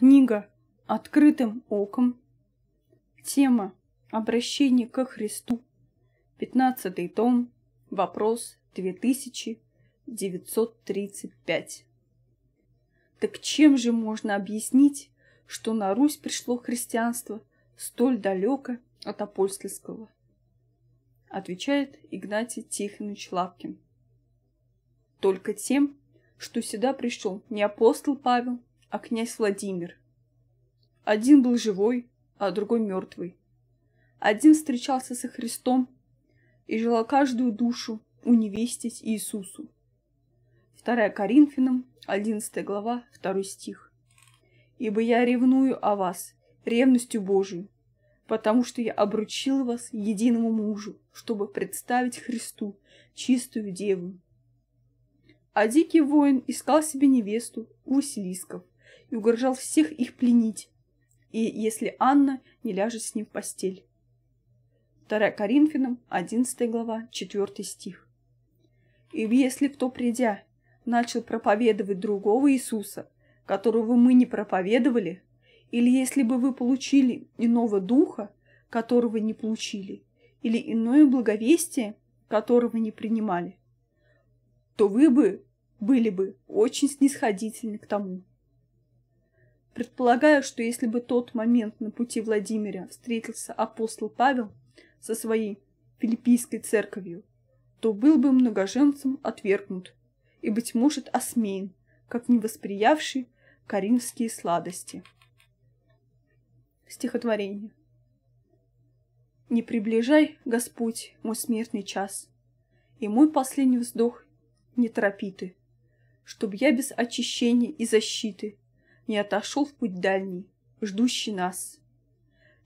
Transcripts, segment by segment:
Книга «Открытым оком». Тема «Обращение ко Христу». 15 том. Вопрос 2935. Так чем же можно объяснить, что на Русь пришло христианство столь далеко от апостольского? Отвечает Игнатий Тихонович Лапкин. Только тем, что сюда пришел не апостол Павел, а князь Владимир. Один был живой, а другой мертвый. Один встречался со Христом и желал каждую душу уневестить Иисусу. 2 Коринфянам, 11 глава, 2 стих. «Ибо я ревную о вас ревностью Божию, потому что я обручил вас единому мужу, чтобы представить Христу чистую деву». А дикий воин искал себе невесту у Василисков и угрожал всех их пленить, и если Анна не ляжет с ним в постель. 2 Коринфянам, 11 глава, 4 стих. «И если кто, придя, начал проповедовать другого Иисуса, которого мы не проповедовали, или если бы вы получили иного духа, которого не получили, или иное благовестие, которого не принимали, то вы бы были бы очень снисходительны к тому, Предполагаю, что если бы тот момент на пути Владимира встретился апостол Павел со своей филиппийской церковью, то был бы многоженцем отвергнут и, быть может, осмеян, как невосприявший коринфские сладости. Стихотворение. Не приближай, Господь, мой смертный час, И мой последний вздох не торопи ты, Чтоб я без очищения и защиты не отошел в путь дальний, ждущий нас.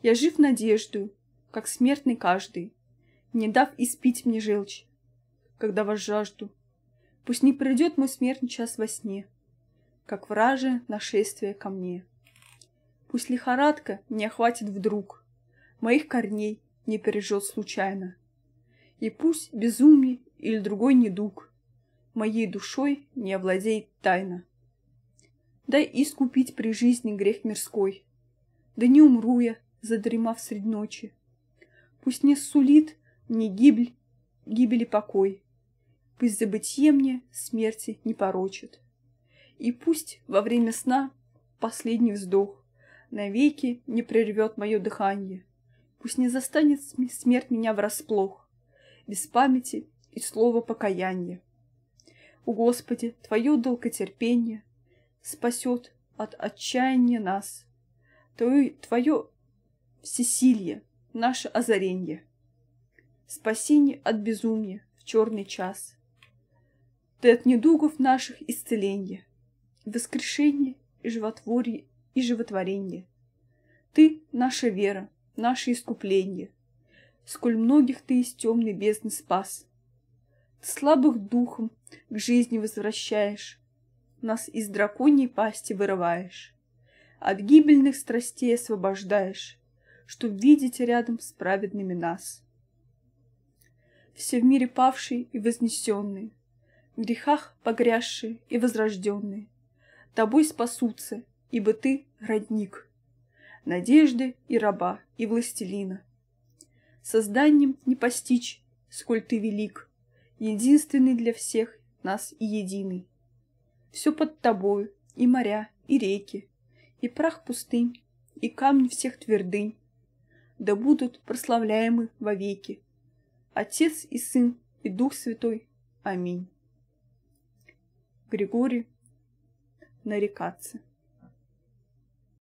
Я жив надежду, как смертный каждый, не дав испить мне желчь, когда вас жажду. Пусть не придет мой смертный час во сне, как враже нашествие ко мне. Пусть лихорадка не охватит вдруг, моих корней не пережжет случайно. И пусть безумие или другой недуг моей душой не овладеет тайна дай искупить при жизни грех мирской. Да не умру я, задремав средь ночи. Пусть не сулит ни гибель, гибели покой, Пусть забытье мне смерти не порочит. И пусть во время сна последний вздох Навеки не прервет мое дыхание, Пусть не застанет смерть меня врасплох, Без памяти и слова покаяния. У Господи, Твое долготерпение — спасет от отчаяния нас. Твое, твое всесилье, наше озаренье, спасение от безумия в черный час. Ты от недугов наших исцеленье, воскрешение и животворье и животворение. Ты — наша вера, наше искупление, сколь многих ты из темной бездны спас. слабых духом к жизни возвращаешь, нас из драконьей пасти вырываешь, от гибельных страстей освобождаешь, чтоб видеть рядом с праведными нас. Все в мире павшие и вознесенные, в грехах погрязшие и возрожденные, тобой спасутся, ибо ты — родник, надежды и раба, и властелина. Созданием не постичь, сколь ты велик, единственный для всех нас и единый. Все под тобою, и моря, и реки, и прах пустынь, и камни всех твердынь. Да будут прославляемы вовеки. Отец и Сын, и Дух Святой. Аминь. Григорий нарекаться.